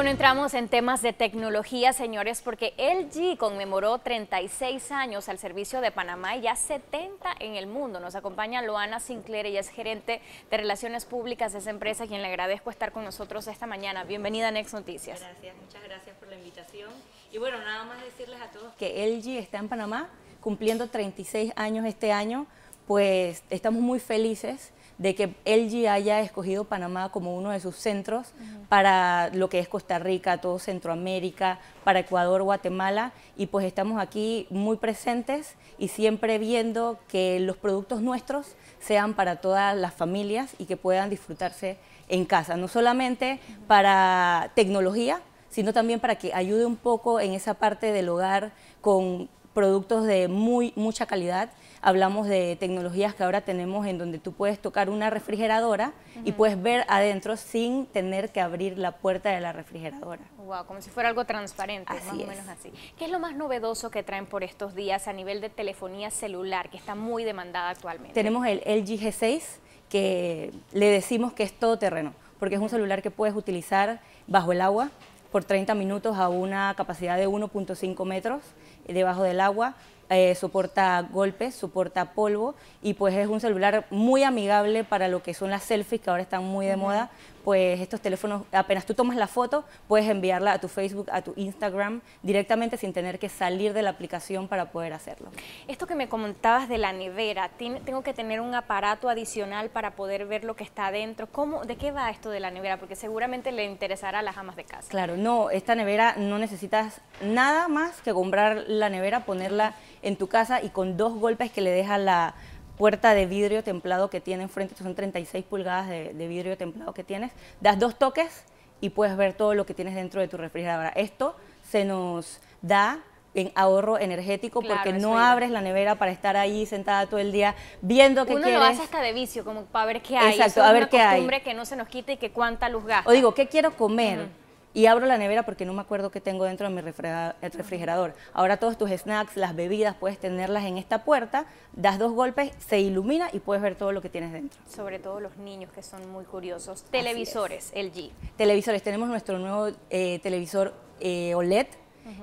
Bueno, entramos en temas de tecnología, señores, porque LG conmemoró 36 años al servicio de Panamá y ya 70 en el mundo. Nos acompaña Loana Sinclair, ella es gerente de Relaciones Públicas de esa empresa, quien le agradezco estar con nosotros esta mañana. Bienvenida a Next Noticias. Gracias, muchas gracias por la invitación. Y bueno, nada más decirles a todos que LG está en Panamá cumpliendo 36 años este año, pues estamos muy felices de que LG haya escogido Panamá como uno de sus centros para lo que es Costa Rica, todo Centroamérica, para Ecuador, Guatemala, y pues estamos aquí muy presentes y siempre viendo que los productos nuestros sean para todas las familias y que puedan disfrutarse en casa, no solamente para tecnología, sino también para que ayude un poco en esa parte del hogar con productos de muy, mucha calidad. Hablamos de tecnologías que ahora tenemos en donde tú puedes tocar una refrigeradora y puedes ver adentro sin tener que abrir la puerta de la refrigeradora. Wow, como si fuera algo transparente, así más o menos así. ¿Qué es lo más novedoso que traen por estos días a nivel de telefonía celular, que está muy demandada actualmente? Tenemos el LG G6, que le decimos que es todoterreno, porque es un celular que puedes utilizar bajo el agua, por 30 minutos a una capacidad de 1.5 metros debajo del agua, eh, soporta golpes, soporta polvo y pues es un celular muy amigable para lo que son las selfies que ahora están muy de moda, pues estos teléfonos, apenas tú tomas la foto, puedes enviarla a tu Facebook, a tu Instagram, directamente sin tener que salir de la aplicación para poder hacerlo. Esto que me comentabas de la nevera, tengo que tener un aparato adicional para poder ver lo que está adentro. ¿Cómo, ¿De qué va esto de la nevera? Porque seguramente le interesará a las amas de casa. Claro, no, esta nevera no necesitas nada más que comprar la nevera, ponerla en tu casa y con dos golpes que le deja la puerta de vidrio templado que tiene enfrente, son 36 pulgadas de, vidrio templado que tienes, das dos toques y puedes ver todo lo que tienes dentro de tu refrigeradora. Esto se nos da en ahorro energético porque no abres la nevera para estar ahí sentada todo el día viendo qué quieres. Uno lo hace hasta de vicio, como para ver qué hay. Exacto, a ver es una qué costumbre que no se nos quite y que cuánta luz gasta. O digo, ¿qué quiero comer? y abro la nevera porque no me acuerdo qué tengo dentro de mi refrigerador. Ahora todos tus snacks, las bebidas, puedes tenerlas en esta puerta, das dos golpes, se ilumina y puedes ver todo lo que tienes dentro. Sobre todo los niños que son muy curiosos. Televisores, LG. Televisores, tenemos nuestro nuevo eh, televisor eh, OLED,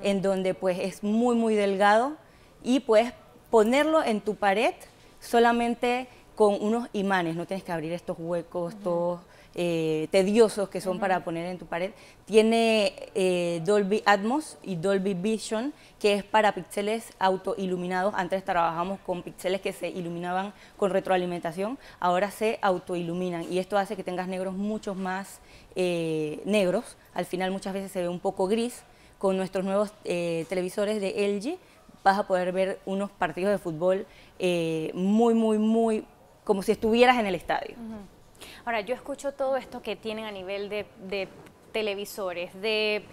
en donde pues es muy muy delgado y puedes ponerlo en tu pared solamente con unos imanes, no tienes que abrir estos huecos, todos eh, tediosos que son para poner en tu pared. Tiene eh, Dolby Atmos y Dolby Vision, que es para píxeles autoiluminados. Antes trabajábamos con píxeles que se iluminaban con retroalimentación, ahora se autoiluminan y esto hace que tengas negros mucho más eh, negros. Al final muchas veces se ve un poco gris. Con nuestros nuevos televisores de LG vas a poder ver unos partidos de fútbol muy, muy, muy como si estuvieras en el estadio. Ahora, yo escucho todo esto que tienen a nivel de, de televisores, de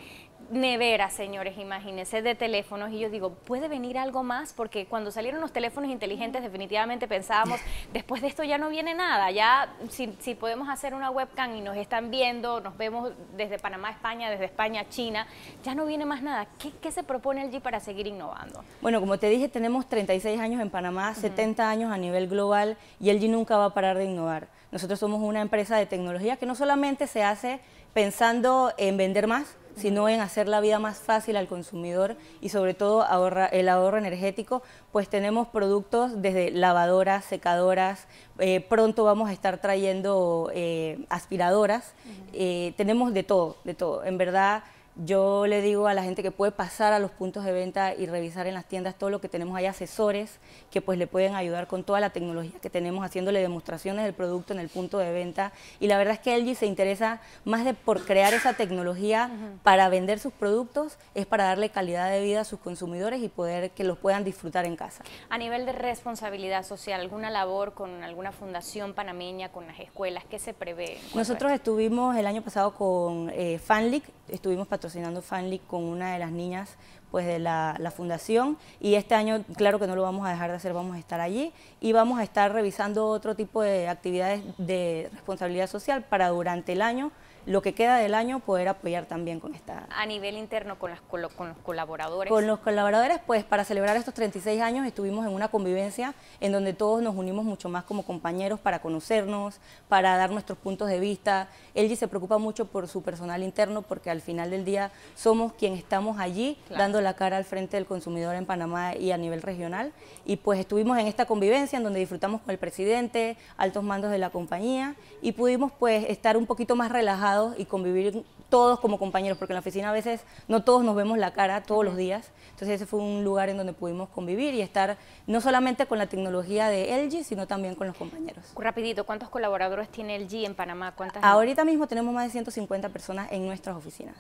neveras, señores, imagínense, de teléfonos. Y yo digo, ¿puede venir algo más? Porque cuando salieron los teléfonos inteligentes, definitivamente pensábamos, después de esto ya no viene nada. Ya, si, podemos hacer una webcam y nos están viendo, nos vemos desde Panamá, España, desde España, China, ya no viene más nada. ¿Qué, se propone allí para seguir innovando? Bueno, como te dije, tenemos 36 años en Panamá, 70 años a nivel global y allí nunca va a parar de innovar. Nosotros somos una empresa de tecnología que no solamente se hace pensando en vender más, sino en hacer la vida más fácil al consumidor y sobre todo ahorra, el ahorro energético, pues tenemos productos desde lavadoras, secadoras, eh, pronto vamos a estar trayendo eh, aspiradoras, eh, tenemos de todo, de todo. En verdad yo le digo a la gente que puede pasar a los puntos de venta y revisar en las tiendas todo lo que tenemos. Hay asesores que pues le pueden ayudar con toda la tecnología que tenemos haciéndole demostraciones del producto en el punto de venta. Y la verdad es que LG se interesa más de por crear esa tecnología para vender sus productos, es para darle calidad de vida a sus consumidores y poder que los puedan disfrutar en casa. A nivel de responsabilidad social, ¿alguna labor con alguna fundación panameña, con las escuelas? ¿Qué se prevé? Nosotros estuvimos el año pasado con eh, FanLick, estuvimos para patrocinando Fanly con una de las niñas pues de la, fundación y este año claro que no lo vamos a dejar de hacer, vamos a estar allí y vamos a estar revisando otro tipo de actividades de responsabilidad social para durante el año lo que queda del año poder apoyar también con esta... A nivel interno, con, los, con colaboradores. Con los colaboradores, pues para celebrar estos 36 años estuvimos en una convivencia en donde todos nos unimos mucho más como compañeros para conocernos, para dar nuestros puntos de vista. Elgi se preocupa mucho por su personal interno porque al final del día somos quien estamos allí dando la cara al frente del consumidor en Panamá y a nivel regional. Y pues estuvimos en esta convivencia en donde disfrutamos con el presidente, altos mandos de la compañía y pudimos pues estar un poquito más relajados y convivir todos como compañeros, porque en la oficina a veces no todos nos vemos la cara todos los días. Entonces ese fue un lugar en donde pudimos convivir y estar no solamente con la tecnología de LG, sino también con los compañeros. Rapidito, ¿cuántos colaboradores tiene LG en Panamá? ¿Cuántas Ahorita mismo tenemos más de 150 personas en nuestras oficinas.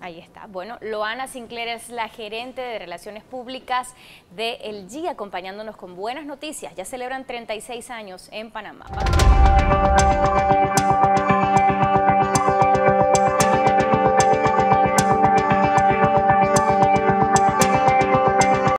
Ahí está. Bueno, Loana Sinclair es la gerente de Relaciones Públicas de El acompañándonos con buenas noticias. Ya celebran 36 años en Panamá.